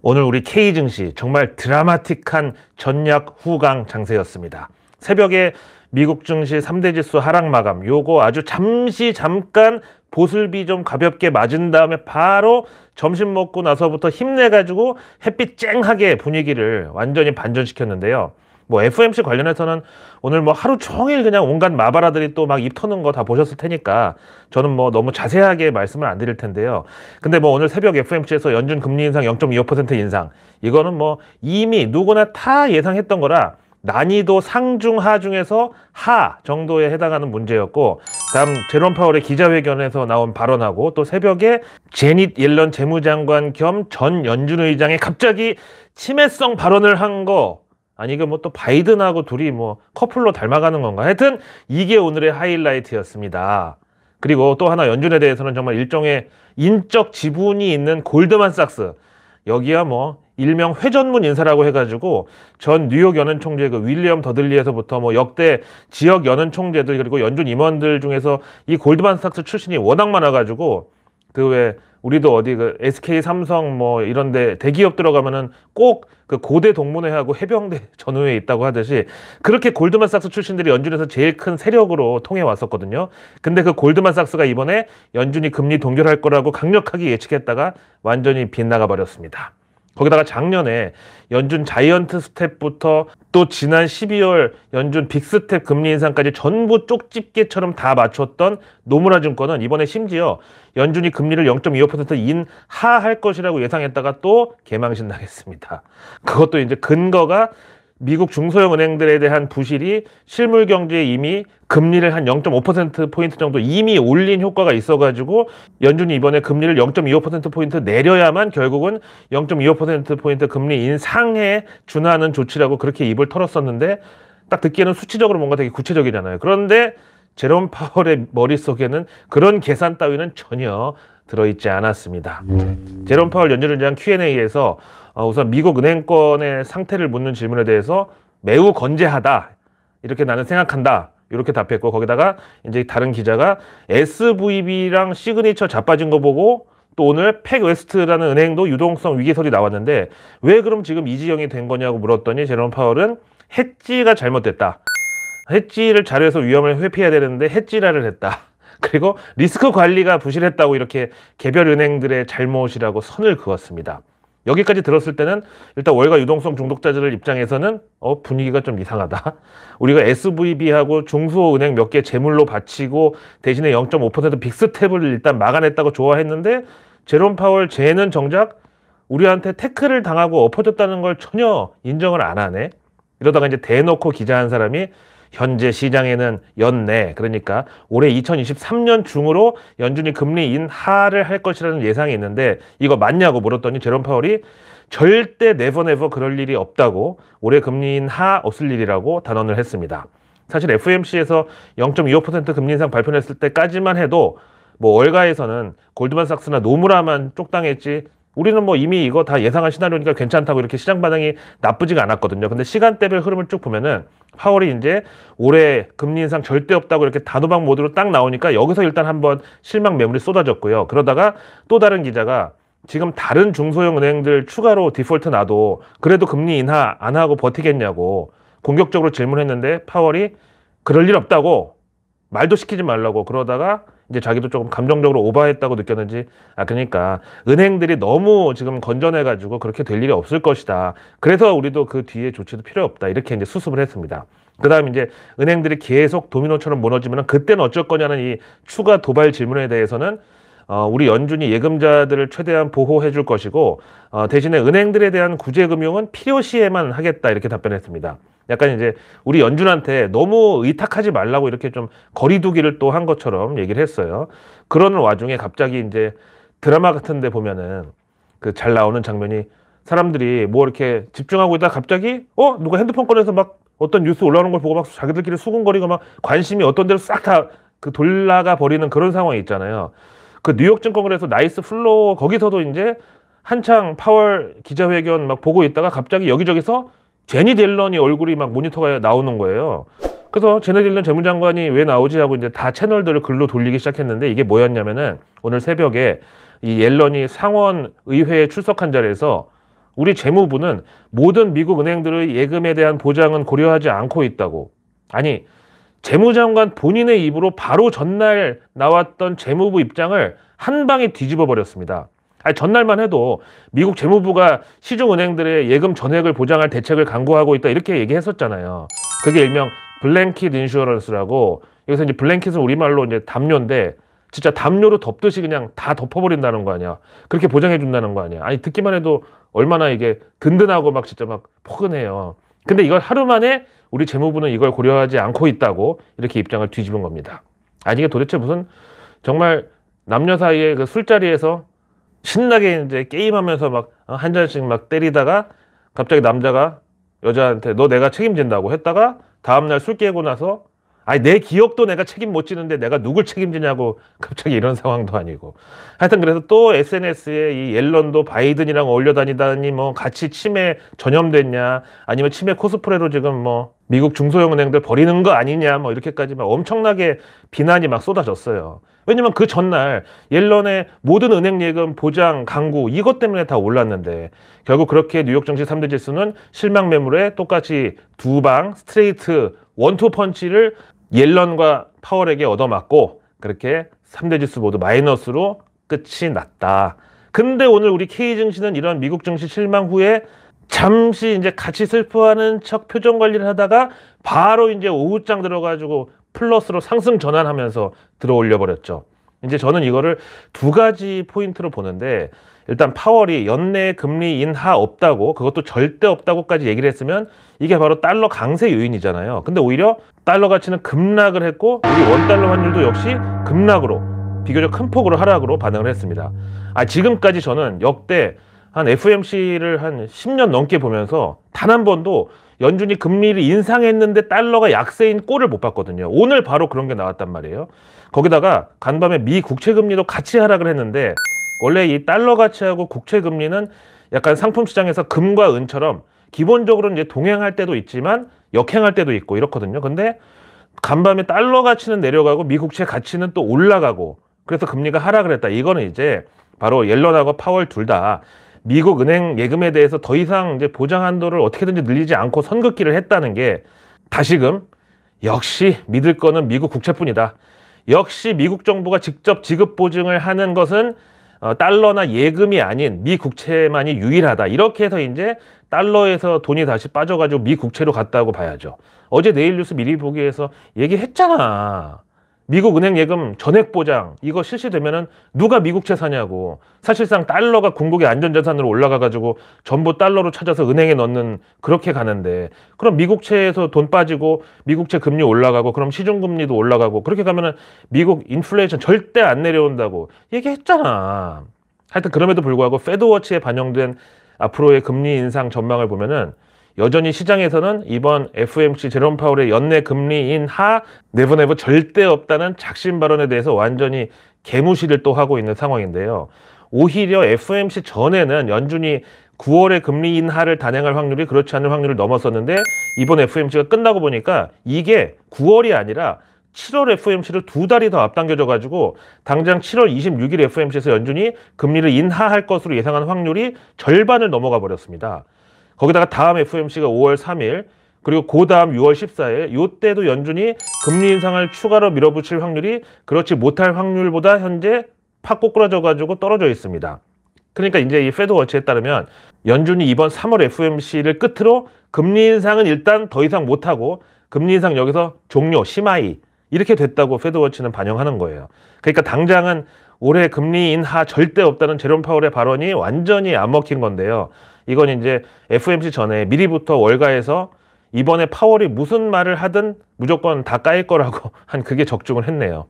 오늘 우리 K증시 정말 드라마틱한 전략 후강 장세였습니다. 새벽에 미국 증시 3대 지수 하락 마감 요거 아주 잠시 잠깐 보슬비 좀 가볍게 맞은 다음에 바로 점심 먹고 나서부터 힘내가지고 햇빛 쨍하게 분위기를 완전히 반전시켰는데요. 뭐 FMC 관련해서는 오늘 뭐 하루 종일 그냥 온갖 마바라들이 또 막 입 터는 거 다 보셨을 테니까 저는 뭐 너무 자세하게 말씀을 안 드릴 텐데요. 근데 뭐 오늘 새벽 FMC에서 연준 금리 인상 0.25% 인상 이거는 뭐 이미 누구나 다 예상했던 거라 난이도 상중 하 중에서 하 정도에 해당하는 문제였고 다음 제롬 파월의 기자회견에서 나온 발언하고 또 새벽에 제닛 옐런 재무장관 겸 전 연준 의장의 갑자기 침해성 발언을 한거 아니 이거 뭐또 바이든하고 둘이 뭐 커플로 닮아가는 건가? 하여튼 이게 오늘의 하이라이트였습니다. 그리고 또 하나 연준에 대해서는 정말 일종의 인적 지분이 있는 골드만삭스 여기야 뭐 일명 회전문 인사라고 해가지고 전 뉴욕 연은 총재 그 윌리엄 더들리에서부터 뭐 역대 지역 연은 총재들 그리고 연준 임원들 중에서 이 골드만삭스 출신이 워낙 많아가지고 그왜 우리도 어디 그 SK 삼성 뭐 이런데 대기업 들어가면은 꼭그 고대 동문회하고 해병대 전후에 있다고 하듯이 그렇게 골드만삭스 출신들이 연준에서 제일 큰 세력으로 통해 왔었거든요. 근데 그 골드만삭스가 이번에 연준이 금리 동결할 거라고 강력하게 예측했다가 완전히 빗나가 버렸습니다. 거기다가 작년에 연준 자이언트 스텝부터 또 지난 12월 연준 빅스텝 금리 인상까지 전부 쪽집게처럼 다 맞췄던 노무라 증권은 이번에 심지어 연준이 금리를 0.25% 인하할 것이라고 예상했다가 또 개망신 나겠습니다. 그것도 이제 근거가 미국 중소형 은행들에 대한 부실이 실물 경제에 이미 금리를 한 0.5%포인트 정도 이미 올린 효과가 있어가지고 연준이 이번에 금리를 0.25%포인트 내려야만 결국은 0.25%포인트 금리 인상에 준하는 조치라고 그렇게 입을 털었었는데 딱 듣기에는 수치적으로 뭔가 되게 구체적이잖아요. 그런데 제롬 파월의 머릿속에는 그런 계산 따위는 전혀 들어있지 않았습니다. 음. 제롬 파월 연준 의장 Q&A에서 아, 우선 미국 은행권의 상태를 묻는 질문에 대해서 매우 건재하다 이렇게 나는 생각한다 이렇게 답했고 거기다가 이제 다른 기자가 SVB랑 시그니처 자빠진 거 보고 또 오늘 팩웨스트라는 은행도 유동성 위기설이 나왔는데 왜 그럼 지금 이 지경이 된 거냐고 물었더니 제롬 파월은 헷지가 잘못됐다. 헷지를 잘해서 위험을 회피해야 되는데 헷지라를 했다. 그리고 리스크 관리가 부실했다고 이렇게 개별 은행들의 잘못이라고 선을 그었습니다. 여기까지 들었을 때는 일단 월가 유동성 중독자들 입장에서는 어, 분위기가 좀 이상하다. 우리가 SVB하고 중소은행 몇 개 재물로 바치고 대신에 0.5% 빅스텝을 일단 막아냈다고 좋아했는데 제롬 파월 쟤는 정작 우리한테 태클을 당하고 엎어졌다는 걸 전혀 인정을 안 하네. 이러다가 이제 대놓고 기자한 사람이 현재 시장에는 연내 그러니까 올해 2023년 중으로 연준이 금리 인하를 할 것이라는 예상이 있는데 이거 맞냐고 물었더니 제롬 파월이 절대 네버 네버 그럴 일이 없다고 올해 금리 인하 없을 일이라고 단언을 했습니다. 사실 FMC에서 0.25% 금리 인상 발표했을 때까지만 해도 뭐 월가에서는 골드만삭스나 노무라만 쪽당했지 우리는 뭐 이미 이거 다 예상한 시나리오니까 괜찮다고 이렇게 시장 반응이 나쁘지가 않았거든요. 근데 시간대별 흐름을 쭉 보면은 파월이 이제 올해 금리 인상 절대 없다고 이렇게 단호박 모드로 딱 나오니까 여기서 일단 한번 실망 매물이 쏟아졌고요. 그러다가 또 다른 기자가 지금 다른 중소형 은행들 추가로 디폴트 나도 그래도 금리 인하 안 하고 버티겠냐고 공격적으로 질문했는데 파월이 그럴 일 없다고 말도 시키지 말라고 그러다가 이제 자기도 조금 감정적으로 오버했다고 느꼈는지 아 그러니까 은행들이 너무 지금 건전해 가지고 그렇게 될 일이 없을 것이다. 그래서 우리도 그 뒤에 조치도 필요 없다. 이렇게 이제 수습을 했습니다. 그다음 이제 은행들이 계속 도미노처럼 무너지면 그때는 어쩔 거냐는 이 추가 도발 질문에 대해서는 어, 우리 연준이 예금자들을 최대한 보호해 줄 것이고 어, 대신에 은행들에 대한 구제금융은 필요시에만 하겠다 이렇게 답변했습니다. 약간 이제 우리 연준한테 너무 의탁하지 말라고 이렇게 좀 거리두기를 또 한 것처럼 얘기를 했어요. 그러는 와중에 갑자기 이제 드라마 같은데 보면은 그 잘 나오는 장면이 사람들이 뭐 이렇게 집중하고 있다 갑자기 어 누가 핸드폰 꺼내서 막 어떤 뉴스 올라오는 걸 보고 막 자기들끼리 수군거리고 막 관심이 어떤 데로 싹 다 그돌나가 버리는 그런 상황이 있잖아요. 그 뉴욕 증권거래소 나이스 플로어 거기서도 이제 한창 파월 기자회견 막 보고 있다가 갑자기 여기저기서 제니 델런이 얼굴이 막 모니터가 나오는 거예요. 그래서 제니 델런 재무장관이 왜 나오지 하고 이제 다 채널들을 글로 돌리기 시작했는데 이게 뭐였냐면은 오늘 새벽에 이 옐런이 상원 의회에 출석한 자리에서 우리 재무부는 모든 미국 은행들의 예금에 대한 보장은 고려하지 않고 있다고. 아니, 재무장관 본인의 입으로 바로 전날 나왔던 재무부 입장을 한 방에 뒤집어 버렸습니다. 아니, 전날만 해도 미국 재무부가 시중은행들의 예금 전액을 보장할 대책을 강구하고 있다 이렇게 얘기했었잖아요. 그게 일명 블랭킷 인슈어런스라고 여기서 이제 블랭킷은 우리말로 이제 담요인데 진짜 담요로 덮듯이 그냥 다 덮어버린다는 거 아니야. 그렇게 보장해준다는 거 아니야. 아니, 듣기만 해도 얼마나 이게 든든하고 막 진짜 막 포근해요. 근데 이걸 하루 만에 우리 재무부는 이걸 고려하지 않고 있다고 이렇게 입장을 뒤집은 겁니다. 아니, 이게 도대체 무슨 정말 남녀 사이에그 술자리에서 신나게 이제 게임하면서 막 한 잔씩 막 때리다가 갑자기 남자가 여자한테 너 내가 책임진다고 했다가 다음날 술 깨고 나서 아니 내 기억도 내가 책임 못 지는데 내가 누굴 책임지냐고 갑자기 이런 상황도 아니고 하여튼 그래서 또 SNS에 이 옐런도 바이든이랑 어울려 다니다니 뭐 같이 치매 전염됐냐 아니면 치매 코스프레로 지금 뭐 미국 중소형 은행들 버리는 거 아니냐 뭐 이렇게까지 막 엄청나게 비난이 막 쏟아졌어요. 왜냐면 그 전날 옐런의 모든 은행 예금 보장 강구 이것 때문에 다 올랐는데 결국 그렇게 뉴욕 정시 3대 지수는 실망 매물에 똑같이 두 방 스트레이트 원투 펀치를 옐런과 파월에게 얻어맞고 그렇게 3대 지수 모두 마이너스로 끝이 났다. 근데 오늘 우리 K증시는 이런 미국 증시 실망 후에 잠시 이제 같이 슬퍼하는 척 표정 관리를 하다가 바로 이제 오후장 들어가지고 플러스로 상승 전환하면서 들어올려 버렸죠. 이제 저는 이거를 두 가지 포인트로 보는데 일단 파월이 연내 금리 인하 없다고 그것도 절대 없다고까지 얘기를 했으면 이게 바로 달러 강세 요인이잖아요. 근데 오히려 달러 가치는 급락을 했고 우리 원달러 환율도 역시 급락으로 비교적 큰 폭으로 하락으로 반응을 했습니다. 아 지금까지 저는 역대 한 FMC를 한 10년 넘게 보면서 단 한 번도 연준이 금리를 인상했는데 달러가 약세인 꼴을 못 봤거든요. 오늘 바로 그런 게 나왔단 말이에요. 거기다가 간밤에 미 국채금리도 같이 하락을 했는데 원래 이 달러 가치하고 국채금리는 약간 상품 시장에서 금과 은처럼 기본적으로 이제 동행할 때도 있지만 역행할 때도 있고 이렇거든요. 근데 간밤에 달러 가치는 내려가고 미국채 가치는 또 올라가고 그래서 금리가 하락을 했다. 이거는 이제 바로 옐런하고 파월 둘다 미국 은행 예금에 대해서 더 이상 이제 보장 한도를 어떻게든지 늘리지 않고 선긋기를 했다는 게 다시금 역시 믿을 거는 미국 국채뿐이다. 역시 미국 정부가 직접 지급 보증을 하는 것은 어, 달러나 예금이 아닌 미 국채만이 유일하다. 이렇게 해서 이제 달러에서 돈이 다시 빠져가지고 미 국채로 갔다고 봐야죠. 어제 내일 뉴스 미리 보기에서 얘기했잖아. 미국 은행 예금 전액 보장 이거 실시되면은 누가 미국 채사냐고 사실상 달러가 궁극의 안전자산으로 올라가 가지고 전부 달러로 찾아서 은행에 넣는 그렇게 가는데 그럼 미국채에서 돈 빠지고 미국채 금리 올라가고 그럼 시중금리도 올라가고 그렇게 가면은 미국 인플레이션 절대 안 내려온다고 얘기했잖아 하여튼 그럼에도 불구하고 페드워치에 반영된 앞으로의 금리 인상 전망을 보면은 여전히 시장에서는 이번 f m c 제롬 파울의 연내 금리 인하 네브네브 절대 없다는 작심 발언에 대해서 완전히 개무시를 또 하고 있는 상황인데요. 오히려 f m c 전에는 연준이 9월에 금리 인하를 단행할 확률이 그렇지 않을 확률을 넘었었는데 이번 f m c 가 끝나고 보니까 이게 9월이 아니라 7월 f m c 를두 달이 더 앞당겨져 가지고 당장 7월 26일 f m c 에서 연준이 금리를 인하할 것으로 예상한 확률이 절반을 넘어가 버렸습니다. 거기다가 다음 FOMC가 5월 3일 그리고 그 다음 6월 14일 이때도 연준이 금리 인상을 추가로 밀어붙일 확률이 그렇지 못할 확률보다 현재 팍 꼬꾸라져 가지고 떨어져 있습니다. 그러니까 이제 이 페드워치에 따르면 연준이 이번 3월 FOMC를 끝으로 금리 인상은 일단 더 이상 못하고 금리 인상 여기서 종료 심하이 이렇게 됐다고 페드워치는 반영하는 거예요. 그러니까 당장은 올해 금리 인하 절대 없다는 제롬 파월의 발언이 완전히 안 먹힌 건데요. 이건 이제 FMC 전에 미리부터 월가에서 이번에 파월이 무슨 말을 하든 무조건 다 까일 거라고 한 그게 적중을 했네요.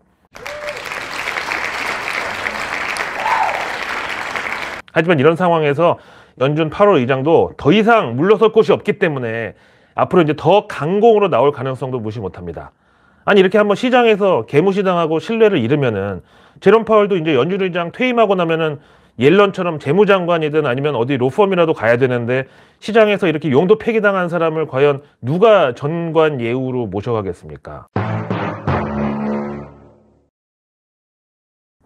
하지만 이런 상황에서 연준 8월 의장도 더 이상 물러설 곳이 없기 때문에 앞으로 이제 더 강공으로 나올 가능성도 무시 못합니다. 아니 이렇게 한번 시장에서 개무시당하고 신뢰를 잃으면은 제롬 파월도 이제 연준 의장 퇴임하고 나면은 옐런처럼 재무장관이든 아니면 어디 로펌이라도 가야 되는데 시장에서 이렇게 용도 폐기당한 사람을 과연 누가 전관 예우로 모셔가겠습니까?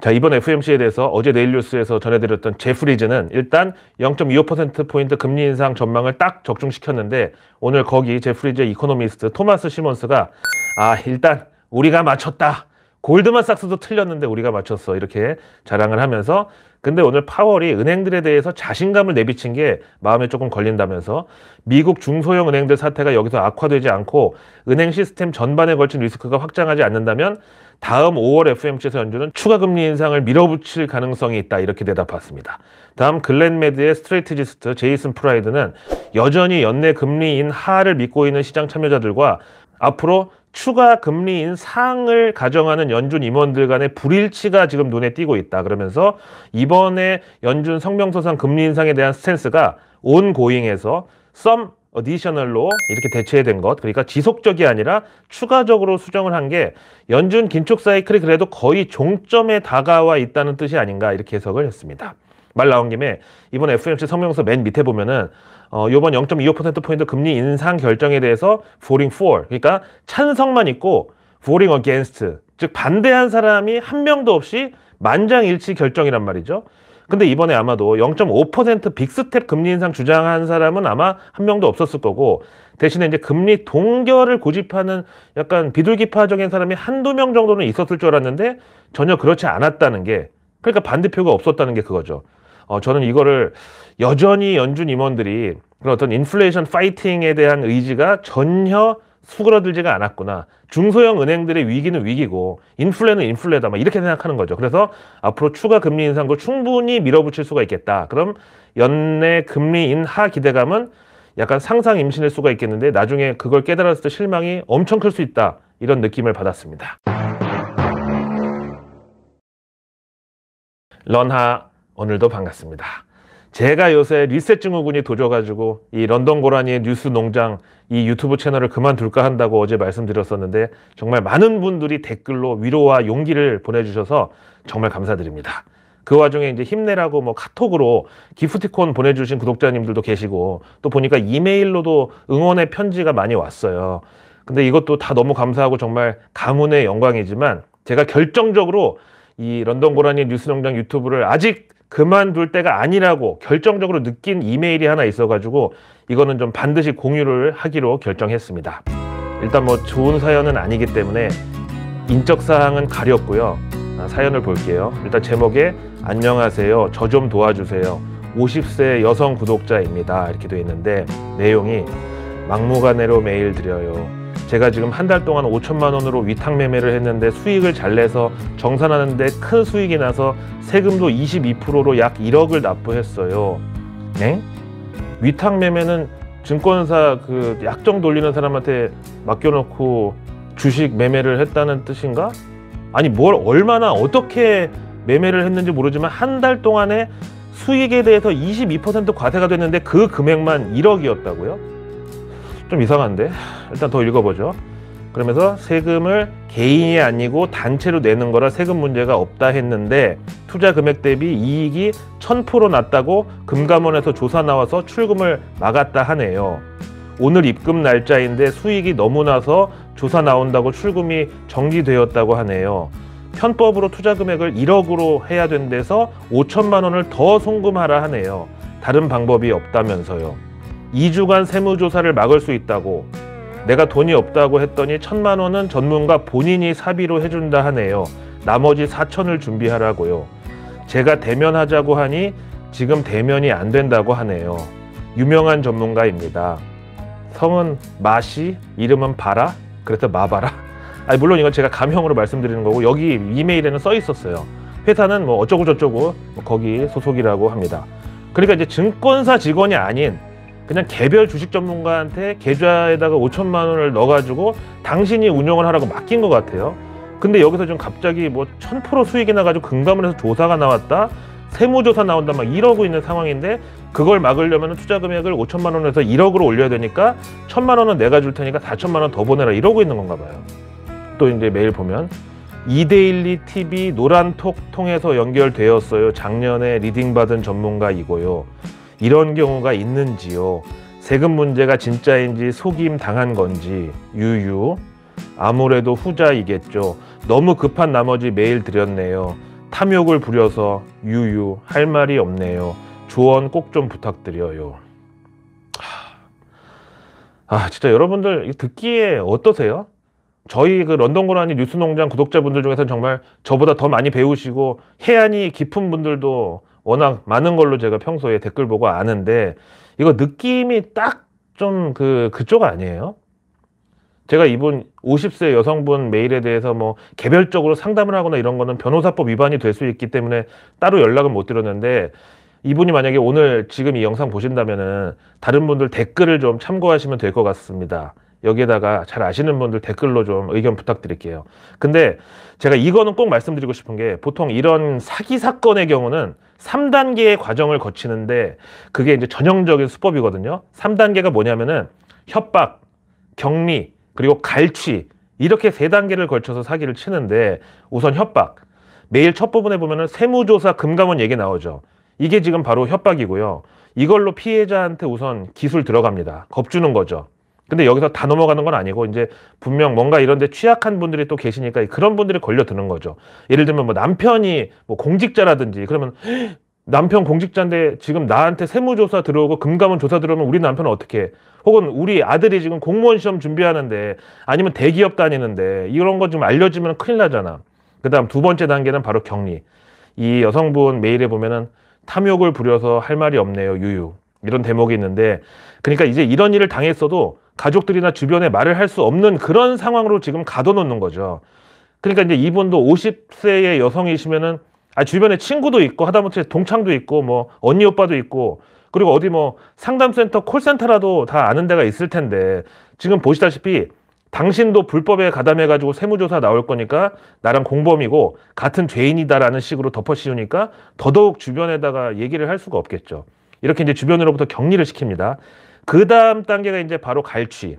자, 이번 FMC에 대해서 어제 네일뉴스에서 전해드렸던 제프리즈는 일단 0.25%포인트 금리 인상 전망을 딱 적중시켰는데 오늘 거기 제프리즈의 이코노미스트 토마스 시몬스가 아, 일단 우리가 맞췄다. 골드만삭스도 틀렸는데 우리가 맞췄어 이렇게 자랑을 하면서 근데 오늘 파월이 은행들에 대해서 자신감을 내비친 게 마음에 조금 걸린다면서 미국 중소형 은행들 사태가 여기서 악화되지 않고 은행 시스템 전반에 걸친 리스크가 확장하지 않는다면 다음 5월 FMC에서 연준은 추가 금리 인상을 밀어붙일 가능성이 있다 이렇게 대답했습니다. 다음 글렌메드의 스트레이트지스트 제이슨 프라이드는 여전히 연내 금리 인 하를 믿고 있는 시장 참여자들과 앞으로 추가 금리 인상을 가정하는 연준 임원들 간의 불일치가 지금 눈에 띄고 있다. 그러면서 이번에 연준 성명서상 금리 인상에 대한 스탠스가 온 고잉에서 썸 어디셔널로 이렇게 대체된 것 그러니까 지속적이 아니라 추가적으로 수정을 한 게 연준 긴축 사이클이 그래도 거의 종점에 다가와 있다는 뜻이 아닌가 이렇게 해석을 했습니다. 말 나온 김에 이번 FOMC 성명서 맨 밑에 보면은 어, 이번 0.25%포인트 금리 인상 결정에 대해서 voting for, 그러니까 찬성만 있고 voting against, 즉 반대한 사람이 한 명도 없이 만장일치 결정이란 말이죠. 근데 이번에 아마도 0.5% 빅스텝 금리 인상 주장한 사람은 아마 한 명도 없었을 거고 대신에 이제 금리 동결을 고집하는 약간 비둘기파적인 사람이 한두 명 정도는 있었을 줄 알았는데 전혀 그렇지 않았다는 게 그러니까 반대표가 없었다는 게 그거죠. 어, 저는 이거를 여전히 연준 임원들이 그런 어떤 인플레이션 파이팅에 대한 의지가 전혀 수그러들지가 않았구나. 중소형 은행들의 위기는 위기고 인플레는 인플레다 막 이렇게 생각하는 거죠. 그래서 앞으로 추가 금리 인상도 충분히 밀어붙일 수가 있겠다. 그럼 연내 금리 인하 기대감은 약간 상상 임신일 수가 있겠는데 나중에 그걸 깨달았을 때 실망이 엄청 클 수 있다. 이런 느낌을 받았습니다. 런하 오늘도 반갑습니다. 제가 요새 리셋 증후군이 도져가지고 이 런던 고라니의 뉴스 농장 이 유튜브 채널을 그만둘까 한다고 어제 말씀드렸었는데 정말 많은 분들이 댓글로 위로와 용기를 보내주셔서 정말 감사드립니다. 그 와중에 이제 힘내라고 뭐 카톡으로 기프티콘 보내주신 구독자님들도 계시고 또 보니까 이메일로도 응원의 편지가 많이 왔어요. 근데 이것도 다 너무 감사하고 정말 가문의 영광이지만 제가 결정적으로 이 런던 고라니 뉴스 농장 유튜브를 아직 그만둘 때가 아니라고 결정적으로 느낀 이메일이 하나 있어가지고 이거는 좀 반드시 공유를 하기로 결정했습니다. 일단 뭐 좋은 사연은 아니기 때문에 인적 사항은 가렸고요. 아, 사연을 볼게요. 일단 제목에 안녕하세요. 저 좀 도와주세요. 50세 여성 구독자입니다. 이렇게 돼 있는데 내용이 막무가내로 메일 드려요. 제가 지금 한 달 동안 5천만 원으로 위탁 매매를 했는데 수익을 잘 내서 정산하는데 큰 수익이 나서 세금도 22%로 약 1억을 납부했어요. 네? 위탁 매매는 증권사 그 약정 돌리는 사람한테 맡겨놓고 주식 매매를 했다는 뜻인가? 아니 뭘 얼마나 어떻게 매매를 했는지 모르지만 한 달 동안에 수익에 대해서 22% 과세가 됐는데 그 금액만 1억이었다고요? 좀 이상한데 일단 더 읽어보죠 그러면서 세금을 개인이 아니고 단체로 내는 거라 세금 문제가 없다 했는데 투자 금액 대비 이익이 1000% 났다고 금감원에서 조사 나와서 출금을 막았다 하네요. 오늘 입금 날짜인데 수익이 너무 나서 조사 나온다고 출금이 정지되었다고 하네요. 편법으로 투자 금액을 1억으로 해야 된대서 5천만 원을 더 송금하라 하네요. 다른 방법이 없다면서요. 2주간 세무조사를 막을 수 있다고 내가 돈이 없다고 했더니 천만 원은 전문가 본인이 사비로 해준다 하네요. 나머지 4천을 준비하라고요. 제가 대면하자고 하니 지금 대면이 안 된다고 하네요. 유명한 전문가입니다. 성은 마시, 이름은 바라, 그래서 마바라. 아니 물론 이건 제가 감형으로 말씀드리는 거고 여기 이메일에는 써 있었어요. 회사는 뭐 어쩌고 저쩌고 거기 소속이라고 합니다. 그러니까 이제 증권사 직원이 아닌 그냥 개별 주식 전문가한테 계좌에다가 5천만 원을 넣어가지고 당신이 운영을 하라고 맡긴 것 같아요. 근데 여기서 좀 갑자기 뭐 1000% 수익이 나가지고 금감을 해서 조사가 나왔다? 세무조사 나온다 막 이러고 있는 상황인데 그걸 막으려면 투자 금액을 5천만 원에서 1억으로 올려야 되니까 1천만 원은 내가 줄 테니까 4천만 원 더 보내라 이러고 있는 건가 봐요. 또 이제 매일 보면 이데일리 TV 노란톡 통해서 연결되었어요. 작년에 리딩 받은 전문가이고요. 이런 경우가 있는지요. 세금 문제가 진짜인지 속임 당한 건지 유유 아무래도 후자이겠죠. 너무 급한 나머지 메일 드렸네요. 탐욕을 부려서 유유 할 말이 없네요. 조언 꼭 좀 부탁드려요. 아 진짜 여러분들 듣기에 어떠세요? 저희 그 런던 고라니 뉴스농장 구독자분들 중에서 정말 저보다 더 많이 배우시고 해안이 깊은 분들도 워낙 많은 걸로 제가 평소에 댓글 보고 아는데 이거 느낌이 딱 좀 그 그쪽 아니에요? 제가 이분 50세 여성분 메일에 대해서 뭐 개별적으로 상담을 하거나 이런 거는 변호사법 위반이 될 수 있기 때문에 따로 연락은못 드렸는데 이분이 만약에 오늘 지금 이 영상 보신다면은 다른 분들 댓글을 좀 참고하시면 될 것 같습니다. 여기에다가 잘 아시는 분들 댓글로 좀 의견 부탁드릴게요. 근데 제가 이거는 꼭 말씀드리고 싶은 게 보통 이런 사기 사건의 경우는 삼단계의 과정을 거치는데 그게 이제 전형적인 수법이거든요. 삼단계가 뭐냐면은 협박, 격리, 그리고 갈취 이렇게 세 단계를 걸쳐서 사기를 치는데 우선 협박. 매일 첫 부분에 보면은 세무조사 금감원 얘기 나오죠. 이게 지금 바로 협박이고요. 이걸로 피해자한테 우선 기술 들어갑니다. 겁주는 거죠. 근데 여기서 다 넘어가는 건 아니고 이제 분명 뭔가 이런데 취약한 분들이 또 계시니까 그런 분들이 걸려드는 거죠. 예를 들면 뭐 남편이 뭐 공직자라든지 그러면 남편 공직자인데 지금 나한테 세무조사 들어오고 금감원 조사 들어오면 우리 남편은 어떻게 해? 혹은 우리 아들이 지금 공무원 시험 준비하는데 아니면 대기업 다니는데 이런 거좀 알려지면 큰일 나잖아. 그다음 두 번째 단계는 바로 격리. 이 여성분 메일에 보면은 탐욕을 부려서 할 말이 없네요 유유 이런 대목이 있는데 그러니까 이제 이런 일을 당했어도 가족들이나 주변에 말을 할 수 없는 그런 상황으로 지금 가둬놓는 거죠. 그러니까 이제 이분도 50세의 여성이시면은 아 주변에 친구도 있고 하다못해 동창도 있고 뭐 언니 오빠도 있고 그리고 어디 뭐 상담센터 콜센터라도 다 아는 데가 있을 텐데 지금 보시다시피 당신도 불법에 가담해가지고 세무조사 나올 거니까 나랑 공범이고 같은 죄인이다라는 식으로 덮어씌우니까 더더욱 주변에다가 얘기를 할 수가 없겠죠. 이렇게 이제 주변으로부터 격리를 시킵니다. 그 다음 단계가 이제 바로 갈취.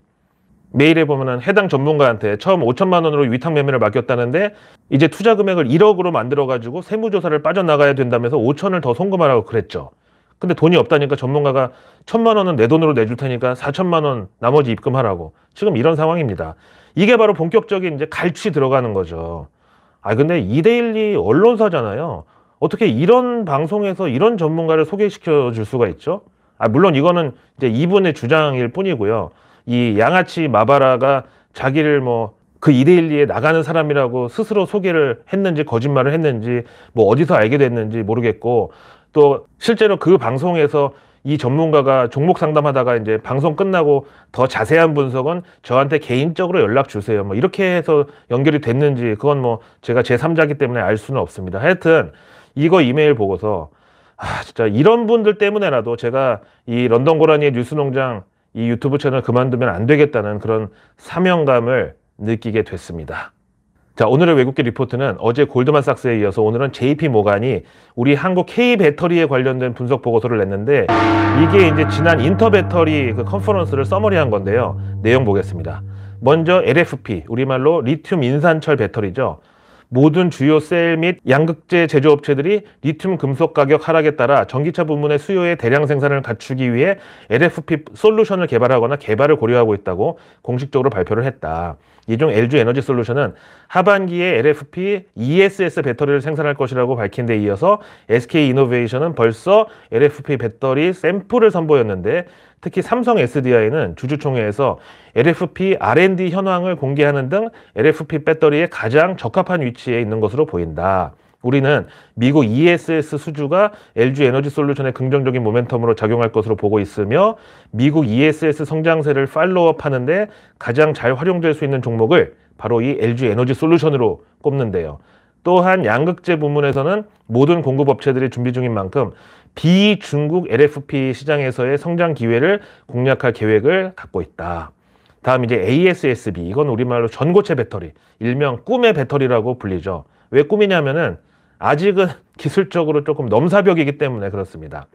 메일에 보면은 해당 전문가한테 처음 5천만 원으로 위탁 매매를 맡겼다는데 이제 투자 금액을 1억으로 만들어 가지고 세무 조사를 빠져나가야 된다면서 5천을 더 송금하라고 그랬죠. 근데 돈이 없다니까 전문가가 천만 원은 내 돈으로 내줄 테니까 4천만 원 나머지 입금하라고. 지금 이런 상황입니다. 이게 바로 본격적인 이제 갈취 들어가는 거죠. 아 근데 이데일리 언론사잖아요. 어떻게 이런 방송에서 이런 전문가를 소개시켜 줄 수가 있죠? 아, 물론 이거는 이제 이분의 주장일 뿐이고요. 이 양아치 마바라가 자기를 뭐 그 이데일리에 나가는 사람이라고 스스로 소개를 했는지 거짓말을 했는지 뭐 어디서 알게 됐는지 모르겠고 또 실제로 그 방송에서 이 전문가가 종목 상담하다가 이제 방송 끝나고 더 자세한 분석은 저한테 개인적으로 연락 주세요. 뭐 이렇게 해서 연결이 됐는지 그건 뭐 제가 제3자기 때문에 알 수는 없습니다. 하여튼 이거 이메일 보고서 아, 진짜 이런 분들 때문에라도 제가 이 런던 고라니의 뉴스농장 이 유튜브 채널 그만두면 안 되겠다는 그런 사명감을 느끼게 됐습니다. 자, 오늘의 외국계 리포트는 어제 골드만삭스에 이어서 오늘은 JP 모간이 우리 한국 K 배터리에 관련된 분석 보고서를 냈는데 이게 이제 지난 인터 배터리 그 컨퍼런스를 써머리한 건데요. 내용 보겠습니다. 먼저 LFP, 우리말로 리튬 인산철 배터리죠. 모든 주요 셀 및 양극재 제조업체들이 리튬 금속 가격 하락에 따라 전기차 부문의 수요의 대량 생산을 갖추기 위해 LFP 솔루션을 개발하거나 개발을 고려하고 있다고 공식적으로 발표를 했다. 이 중 LG 에너지 솔루션은 하반기에 LFP ESS 배터리를 생산할 것이라고 밝힌 데 이어서 SK 이노베이션은 벌써 LFP 배터리 샘플을 선보였는데 특히 삼성 SDI는 주주총회에서 LFP R&D 현황을 공개하는 등 LFP 배터리에 가장 적합한 위치에 있는 것으로 보인다. 우리는 미국 ESS 수주가 LG 에너지 솔루션의 긍정적인 모멘텀으로 작용할 것으로 보고 있으며 미국 ESS 성장세를 팔로우업하는데 가장 잘 활용될 수 있는 종목을 바로 이 LG 에너지 솔루션으로 꼽는데요. 또한 양극재 부문에서는 모든 공급업체들이 준비 중인 만큼 비중국 LFP 시장에서의 성장 기회를 공략할 계획을 갖고 있다. 다음 이제 ASSB 이건 우리말로 전고체 배터리 일명 꿈의 배터리라고 불리죠. 왜 꿈이냐면은 아직은 기술적으로 조금 넘사벽이기 때문에 그렇습니다.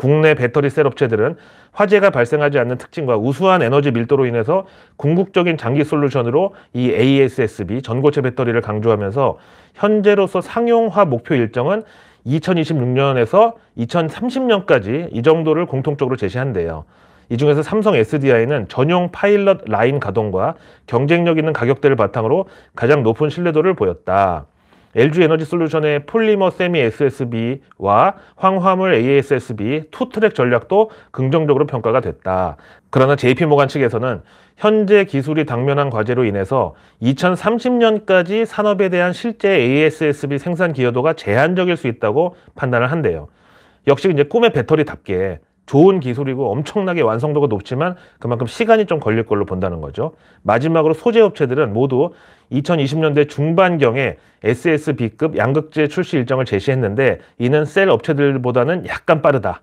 국내 배터리 셀 업체들은 화재가 발생하지 않는 특징과 우수한 에너지 밀도로 인해서 궁극적인 장기 솔루션으로 이 ASSB 전고체 배터리를 강조하면서 현재로서 상용화 목표 일정은 2026년에서 2030년까지 이 정도를 공통적으로 제시한대요. 이 중에서 삼성 SDI는 전용 파일럿 라인 가동과 경쟁력 있는 가격대를 바탕으로 가장 높은 신뢰도를 보였다. LG 에너지 솔루션의 폴리머 세미 SSB와 황화물 ASSB 투트랙 전략도 긍정적으로 평가가 됐다. 그러나 JP모간 측에서는 현재 기술이 당면한 과제로 인해서 2030년까지 산업에 대한 실제 ASSB 생산 기여도가 제한적일 수 있다고 판단을 한대요. 역시 이제 꿈의 배터리답게 좋은 기술이고 엄청나게 완성도가 높지만 그만큼 시간이 좀 걸릴 걸로 본다는 거죠. 마지막으로 소재 업체들은 모두 2020년대 중반경에 SS B급 양극재 출시 일정을 제시했는데 이는 셀 업체들보다는 약간 빠르다.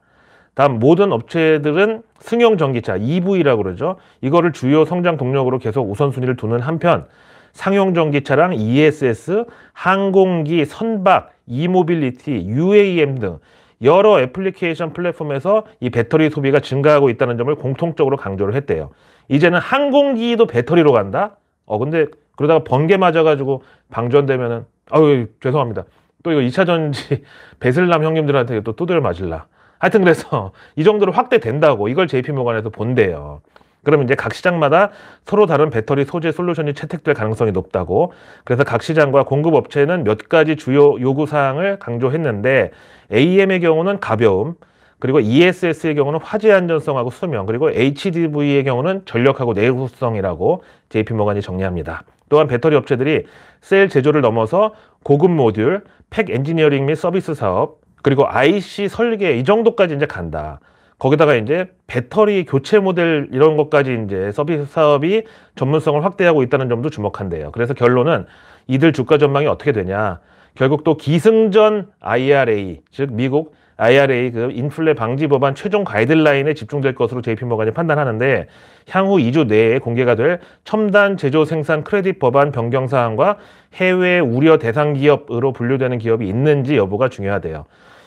다음 모든 업체들은 승용 전기차 EV라고 그러죠. 이거를 주요 성장 동력으로 계속 우선순위를 두는 한편 상용 전기차랑 ESS, 항공기, 선박, 이모빌리티, UAM 등 여러 애플리케이션 플랫폼에서 이 배터리 소비가 증가하고 있다는 점을 공통적으로 강조를 했대요. 이제는 항공기도 배터리로 간다? 어 근데 그러다가 번개 맞아가지고 방전되면은 아유 죄송합니다. 또 이거 2차 전지 베슬남 형님들한테 또 두드려 맞을라. 하여튼 그래서 이 정도로 확대된다고 이걸 j p 모관에서 본대요. 그러면 이제 각 시장마다 서로 다른 배터리 소재 솔루션이 채택될 가능성이 높다고 그래서 각 시장과 공급 업체는 몇 가지 주요 요구 사항을 강조했는데 AM의 경우는 가벼움 그리고 ESS의 경우는 화재 안전성하고 수명 그리고 HDV의 경우는 전력하고 내구성이라고 j p 모관이 정리합니다. 또한 배터리 업체들이 셀 제조를 넘어서 고급 모듈, 팩 엔지니어링 및 서비스 사업, 그리고 IC 설계 이 정도까지 이제 간다. 거기다가 이제 배터리 교체 모델 이런 것까지 이제 서비스 사업이 전문성을 확대하고 있다는 점도 주목한대요. 그래서 결론은 이들 주가 전망이 어떻게 되냐. 결국 또 기승전 IRA, 즉 미국 IRA 그 인플레 방지 법안 최종 가이드라인에 집중될 것으로 JP 모간이 판단하는데 향후 2주 내에 공개가 될 첨단 제조 생산 크레딧 법안 변경 사항과 해외 우려 대상 기업으로 분류되는 기업이 있는지 여부가 중요하대요.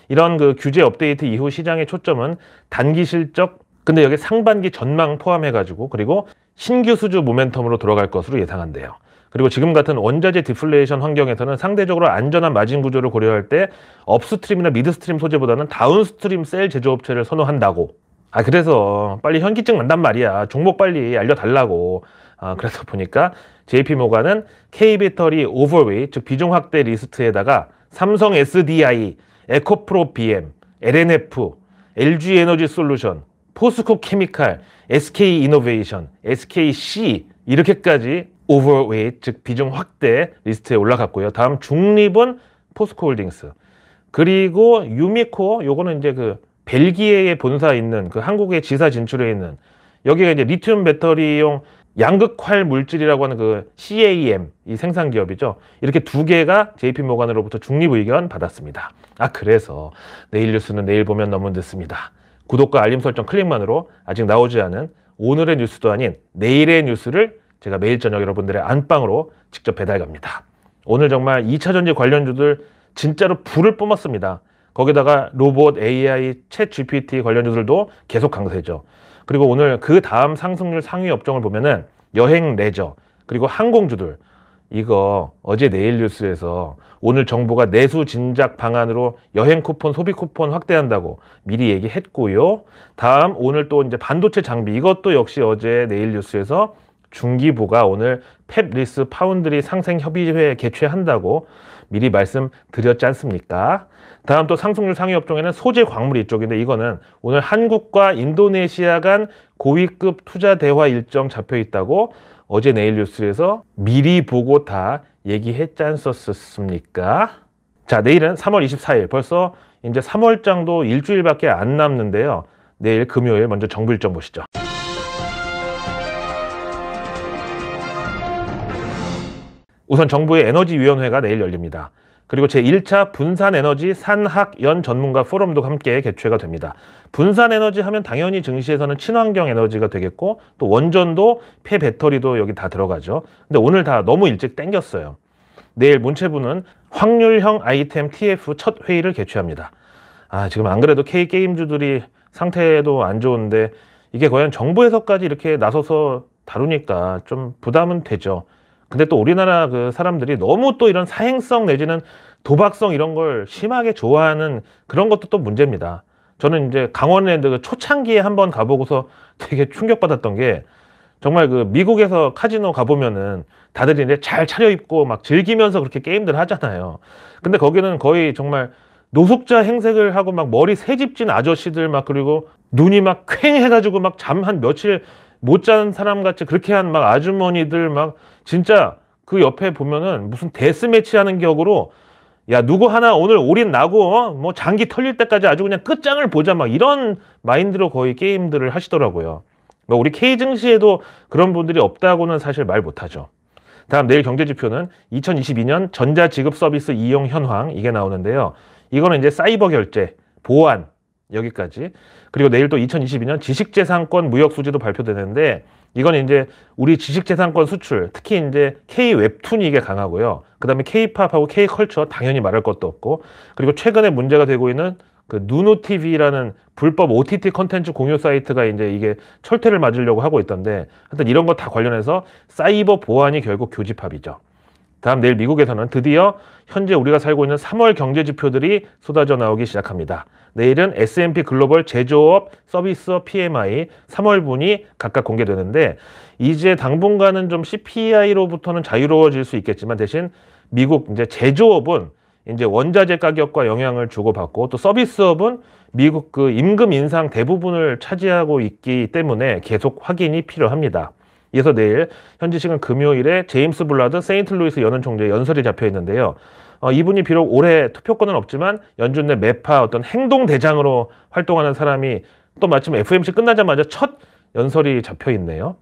이런 그 규제 업데이트 이후 시장의 초점은 단기 실적 근데 여기 상반기 전망 포함해 가지고 그리고 신규 수주 모멘텀으로 돌아갈 것으로 예상한대요. 그리고 지금 같은 원자재 디플레이션 환경에서는 상대적으로 안전한 마진 구조를 고려할 때 업스트림이나 미드스트림 소재보다는 다운스트림 셀 제조업체를 선호한다고. 아 그래서 빨리 현기증 난단 말이야. 종목 빨리 알려달라고. 아 그래서 보니까 JP 모간은 K 배터리 오버웨이 즉 비중 확대 리스트에다가 삼성 SDI, 에코프로 BM, LNF, LG 에너지 솔루션, 포스코 케미칼, SK 이노베이션, SKC 이렇게까지 overweight 즉 비중 확대 리스트에 올라갔고요. 다음 중립은 포스코홀딩스 그리고 유미코 요거는 이제 그 벨기에에 본사 있는 그 한국의 지사 진출해 있는 여기가 이제 리튬 배터리용 양극활 물질이라고 하는 그 CAM 이 생산 기업이죠. 이렇게 두 개가 JP 모간으로부터 중립 의견 받았습니다. 아 그래서 내일 뉴스는 내일 보면 너무 늦습니다. 구독과 알림 설정 클릭만으로 아직 나오지 않은 오늘의 뉴스도 아닌 내일의 뉴스를 제가 매일 저녁 여러분들의 안방으로 직접 배달 갑니다. 오늘 정말 2차 전지 관련주들 진짜로 불을 뿜었습니다. 거기다가 로봇, AI, 채 GPT 관련주들도 계속 강세죠. 그리고 오늘 그 다음 상승률 상위 업종을 보면은 여행, 레저, 그리고 항공주들. 이거 어제 내일 뉴스에서 오늘 정부가 내수 진작 방안으로 여행 쿠폰, 소비 쿠폰 확대한다고 미리 얘기했고요. 다음 오늘 또 이제 반도체 장비 이것도 역시 어제 내일 뉴스에서 중기부가 오늘 펩리스 파운드리 상생협의회 개최한다고 미리 말씀드렸지 않습니까? 다음 또 상승률 상위 업종에는 소재 광물이 이쪽인데 이거는 오늘 한국과 인도네시아 간 고위급 투자 대화 일정 잡혀 있다고 어제 내일 뉴스에서 미리 보고 다 얘기했지 않었습니까? 자, 내일은 3월 24일 벌써 이제 3월장도 일주일밖에 안 남는데요. 내일 금요일 먼저 정부 일정 보시죠. 우선 정부의 에너지위원회가 내일 열립니다. 그리고 제1차 분산에너지 산학연 전문가 포럼도 함께 개최가 됩니다. 분산에너지 하면 당연히 증시에서는 친환경 에너지가 되겠고 또 원전도 폐배터리도 여기 다 들어가죠. 근데 오늘 다 너무 일찍 땡겼어요. 내일 문체부는 확률형 아이템 TF 첫 회의를 개최합니다. 아 지금 안 그래도 K게임주들이 상태도 안 좋은데 이게 과연 정부에서까지 이렇게 나서서 다루니까 좀 부담은 되죠. 근데 또 우리나라 그 사람들이 너무 또 이런 사행성 내지는 도박성 이런 걸 심하게 좋아하는 그런 것도 또 문제입니다. 저는 이제 강원랜드 그 초창기에 한번 가보고서 되게 충격받았던 게 정말 그 미국에서 카지노 가보면은 다들 이제 잘 차려입고 막 즐기면서 그렇게 게임들 하잖아요. 근데 거기는 거의 정말 노숙자 행색을 하고 막 머리 새집진 아저씨들 막 그리고 눈이 막퀭 해가지고 막 잠 한 며칠 못 자는 사람 같이 그렇게 한 막 아주머니들 막 진짜 그 옆에 보면은 무슨 데스매치 하는 격으로 야 누구 하나 오늘 올인 나고 어? 뭐 장기 털릴 때까지 아주 그냥 끝장을 보자 막 이런 마인드로 거의 게임들을 하시더라고요. 뭐 우리 K 증시에도 그런 분들이 없다고는 사실 말 못하죠. 다음 내일 경제 지표는 2022년 전자 지급 서비스 이용 현황 이게 나오는데요. 이거는 이제 사이버 결제, 보안 여기까지. 그리고 내일 또 2022년 지식재산권 무역 수지도 발표되는데 이건 이제 우리 지식재산권 수출, 특히 이제 K 웹툰이 이게 강하고요. 그 다음에 K 팝하고 K 컬처 당연히 말할 것도 없고. 그리고 최근에 문제가 되고 있는 그 누노 TV라는 불법 OTT 컨텐츠 공유 사이트가 이제 이게 철퇴를 맞으려고 하고 있던데, 하여튼 이런 거 다 관련해서 사이버 보안이 결국 교집합이죠. 다음 내일 미국에서는 드디어 현재 우리가 살고 있는 3월 경제 지표들이 쏟아져 나오기 시작합니다. 내일은 S&P 글로벌 제조업, 서비스업 PMI 3월분이 각각 공개되는데 이제 당분간은 좀 CPI로부터는 자유로워질 수 있겠지만 대신 미국 이제 제조업은 이제 원자재 가격과 영향을 주고받고 또 서비스업은 미국 그 임금 인상 대부분을 차지하고 있기 때문에 계속 확인이 필요합니다. 이어서 내일 현지 시간 금요일에 제임스 블라드 세인트루이스 연은 총재 연설이 잡혀 있는데요. 어, 이분이 비록 올해 투표권은 없지만 연준 내매파 어떤 행동 대장으로 활동하는 사람이 또 마침 FMC 끝나자마자 첫 연설이 잡혀 있네요.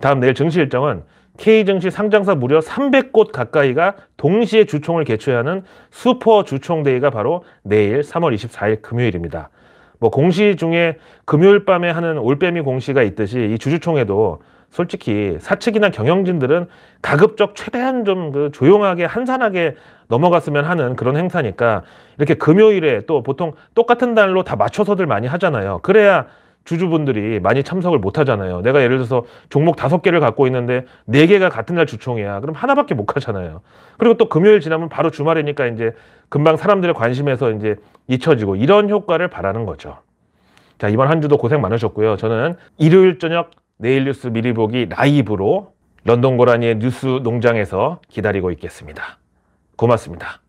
다음 내일 증시 일정은 K증시 상장사 무려 300곳 가까이가 동시에 주총을 개최하는 슈퍼 주총대회가 바로 내일 3월 24일 금요일입니다. 뭐 공시 중에 금요일 밤에 하는 올빼미 공시가 있듯이 이주주총에도 솔직히 사측이나 경영진들은 가급적 최대한 좀 그 조용하게 한산하게 넘어갔으면 하는 그런 행사니까 이렇게 금요일에 또 보통 똑같은 날로 다 맞춰서들 많이 하잖아요. 그래야 주주분들이 많이 참석을 못 하잖아요. 내가 예를 들어서 종목 다섯 개를 갖고 있는데 네 개가 같은 날 주총이야. 그럼 하나밖에 못 가잖아요. 그리고 또 금요일 지나면 바로 주말이니까 이제 금방 사람들의 관심에서 이제 잊혀지고 이런 효과를 바라는 거죠. 자, 이번 한 주도 고생 많으셨고요. 저는 일요일 저녁 내일 뉴스 미리 보기 라이브로 런던 고라니의 뉴스 농장에서 기다리고 있겠습니다. 고맙습니다.